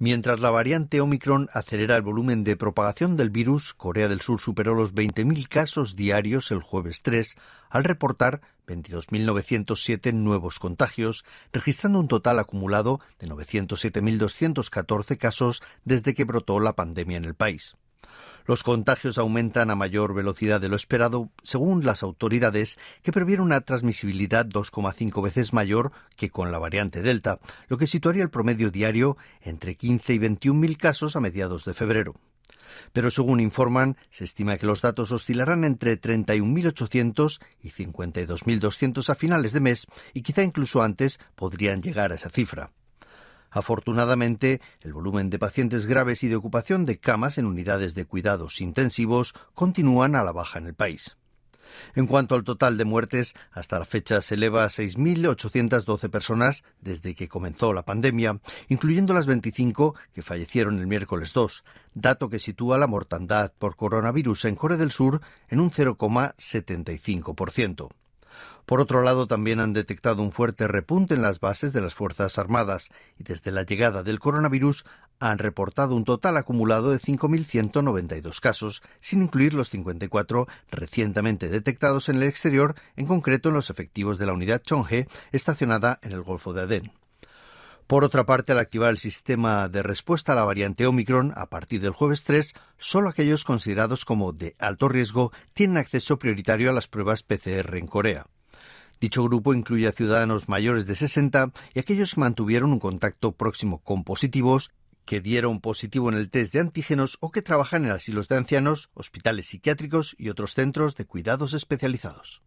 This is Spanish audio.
Mientras la variante Omicron acelera el volumen de propagación del virus, Corea del Sur superó los 20.000 casos diarios el jueves 3 al reportar 22.907 nuevos contagios, registrando un total acumulado de 907.214 casos desde que brotó la pandemia en el país. Los contagios aumentan a mayor velocidad de lo esperado, según las autoridades, que previeron una transmisibilidad 2,5 veces mayor que con la variante Delta, lo que situaría el promedio diario entre 15 y 21 mil casos a mediados de febrero. Pero según informan, se estima que los datos oscilarán entre 31.800 y 52.200 a finales de mes y quizá incluso antes podrían llegar a esa cifra. Afortunadamente, el volumen de pacientes graves y de ocupación de camas en unidades de cuidados intensivos continúan a la baja en el país. En cuanto al total de muertes, hasta la fecha se eleva a 6.812 personas desde que comenzó la pandemia, incluyendo las 25 que fallecieron el miércoles 2, dato que sitúa la mortandad por coronavirus en Corea del Sur en un 0,75%. Por otro lado, también han detectado un fuerte repunte en las bases de las Fuerzas Armadas y desde la llegada del coronavirus han reportado un total acumulado de 5.192 casos, sin incluir los cuatro recientemente detectados en el exterior, en concreto en los efectivos de la unidad Chonghe, estacionada en el Golfo de Adén. Por otra parte, al activar el sistema de respuesta a la variante Omicron a partir del jueves 3, solo aquellos considerados como de alto riesgo tienen acceso prioritario a las pruebas PCR en Corea. Dicho grupo incluye a ciudadanos mayores de 60 y aquellos que mantuvieron un contacto próximo con positivos, que dieron positivo en el test de antígenos o que trabajan en asilos de ancianos, hospitales psiquiátricos y otros centros de cuidados especializados.